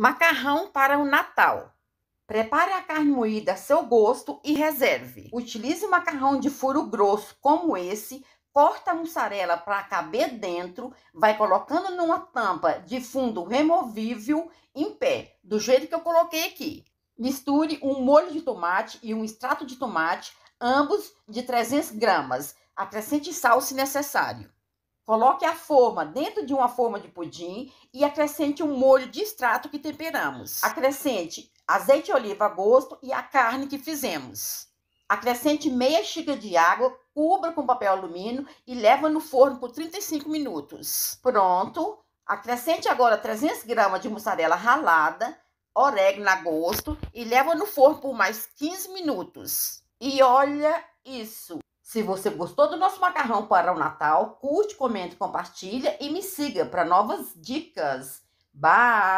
Macarrão para o Natal. Prepare a carne moída a seu gosto e reserve. Utilize o macarrão de furo grosso como esse, corta a mussarela para caber dentro, vai colocando numa tampa de fundo removível em pé, do jeito que eu coloquei aqui. Misture um molho de tomate e um extrato de tomate, ambos de 300 gramas. Acrescente sal se necessário. Coloque a forma dentro de uma forma de pudim e acrescente um molho de extrato que temperamos. Acrescente azeite de oliva a gosto e a carne que fizemos. Acrescente meia xícara de água, cubra com papel alumínio e leva no forno por 35 minutos. Pronto! Acrescente agora 300 gramas de mussarela ralada, orégano a gosto e leva no forno por mais 15 minutos. E olha isso! Se você gostou do nosso macarrão para o Natal, curte, comente, compartilha e me siga para novas dicas. Bye!